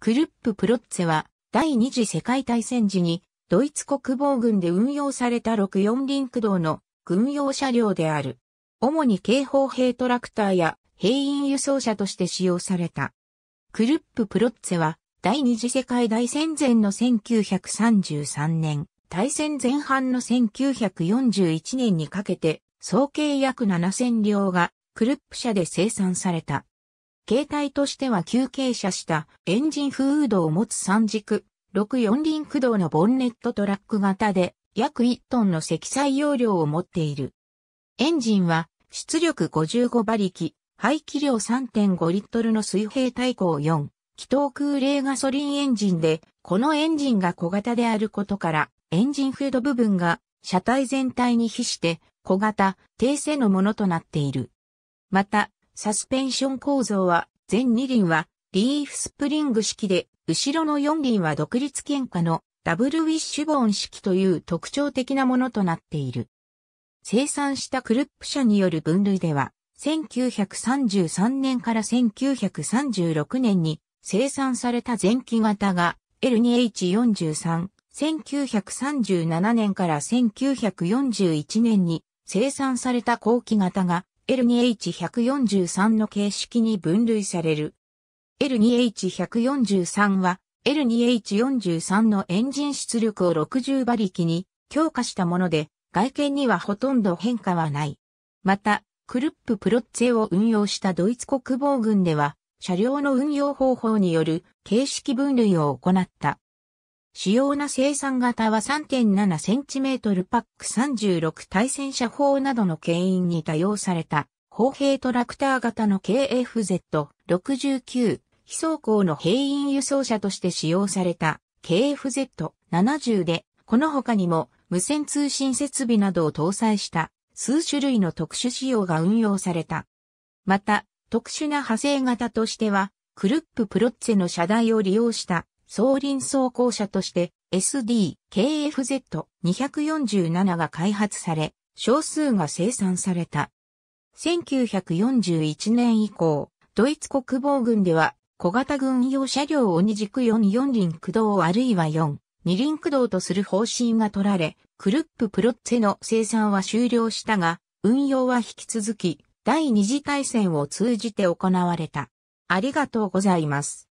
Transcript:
クルッププロッツェは第二次世界大戦時にドイツ国防軍で運用された64輪駆動の軍用車両である。主に警報兵トラクターや兵員輸送車として使用された。クルッププロッツェは第二次世界大戦前の1933年、大戦前半の1941年にかけて、総計約7000両がクルップ社で生産された。形態としては急傾斜したエンジンフードを持つ三軸、6四輪駆動のボンネットトラック型で約1トンの積載容量を持っている。エンジンは出力55馬力、排気量3.5リットルの水平対向4、気筒空冷ガソリンエンジンで、このエンジンが小型であることから、エンジンフード部分が車体全体に比して小型、低性のものとなっている。また、サスペンション構造は、全二輪はリーフスプリング式で、後ろの四輪は独立喧嘩のダブルウィッシュボーン式という特徴的なものとなっている。生産したクルップ社による分類では、1933年から1936年に生産された前期型が L2H43、1937年から1941年に生産された後期型が L2H143 の形式に分類される。L2H143 は L2H43 のエンジン出力を60馬力に強化したもので、外見にはほとんど変化はない。また、クルッププロッツェを運用したドイツ国防軍では、車両の運用方法による形式分類を行った。主要な生産型は 3.7cm パック36対戦車砲などの牽引に多用された、砲兵トラクター型の KFZ69、非走行の兵員輸送車として使用された KFZ70 で、この他にも無線通信設備などを搭載した数種類の特殊仕様が運用された。また、特殊な派生型としては、クルッププロッツェの車台を利用した総輪走行車として SD-KFZ247 が開発され、少数が生産された。1941年以降、ドイツ国防軍では小型軍用車両を二軸44輪駆動あるいは4、二輪駆動とする方針が取られ、クルッププロッツェの生産は終了したが、運用は引き続き、第二次大戦を通じて行われた。ありがとうございます。